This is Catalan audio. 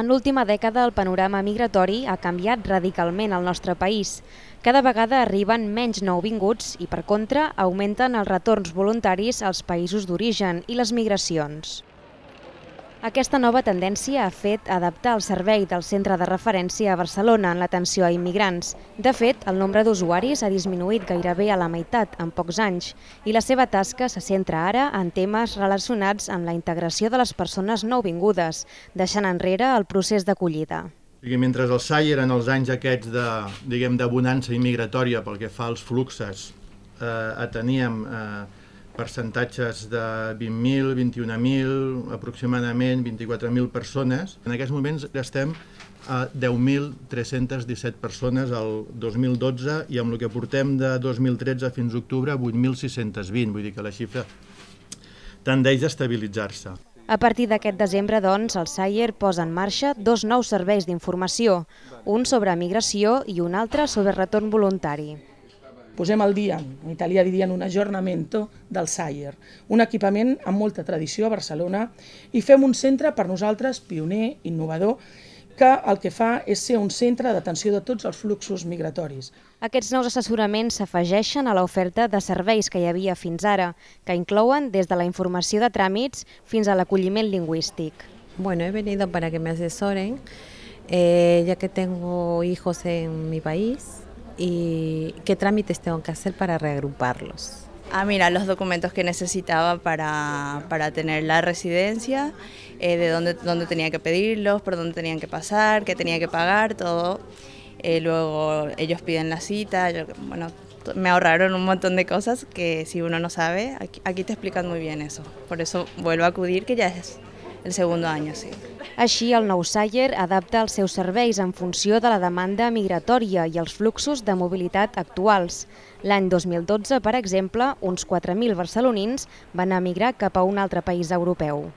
En l'última dècada, el panorama migratori ha canviat radicalment al nostre país. Cada vegada arriben menys nouvinguts i, per contra, augmenten els retorns voluntaris als països d'origen i les migracions. Aquesta nova tendència ha fet adaptar el servei del centre de referència a Barcelona en l'atenció a immigrants. De fet, el nombre d'usuaris ha disminuït gairebé a la meitat en pocs anys i la seva tasca se centra ara en temes relacionats amb la integració de les persones nouvingudes, deixant enrere el procés d'acollida. Mentre el SAI eren els anys aquests de, diguem, de bonança immigratòria pel que fa als fluxes, eh, teníem eh, percentatges de 20.000, 21.000, aproximadament 24.000 persones. En aquests moments estem a 10.317 persones al 2012 i amb el que portem de 2013 fins a octubre 8.620, vull dir que la xifra tendeix a estabilitzar-se. A partir d'aquest desembre, doncs, el Sayer posa en marxa dos nous serveis d'informació, un sobre migració i un altre sobre retorn voluntari. Posem al dia, en italià dirien un aggiornamento del Sayer, un equipament amb molta tradició a Barcelona i fem un centre per nosaltres pioner, innovador, que el que fa és ser un centre d'atenció de tots els fluxos migratoris. Aquests nous assessoraments s'afegeixen a l'oferta de serveis que hi havia fins ara, que inclouen des de la informació de tràmits fins a l'acolliment lingüístic. Bueno, he venido para que me asesoren, eh, ya que tengo hijos en mi país, y qué trámites tengo que hacer para reagruparlos. Ah, mira, los documentos que necesitaba para, para tener la residencia, eh, de dónde, dónde tenía que pedirlos, por dónde tenían que pasar, qué tenía que pagar, todo. Eh, luego ellos piden la cita, bueno, me ahorraron un montón de cosas que si uno no sabe, aquí, te explican muy bien eso. Por eso vuelvo a acudir que ya es el segon any, sí. Així, el nou Sayer adapta els seus serveis en funció de la demanda migratòria i els fluxos de mobilitat actuals. L'any 2012, per exemple, uns 4.000 barcelonins van emigrar cap a un altre país europeu.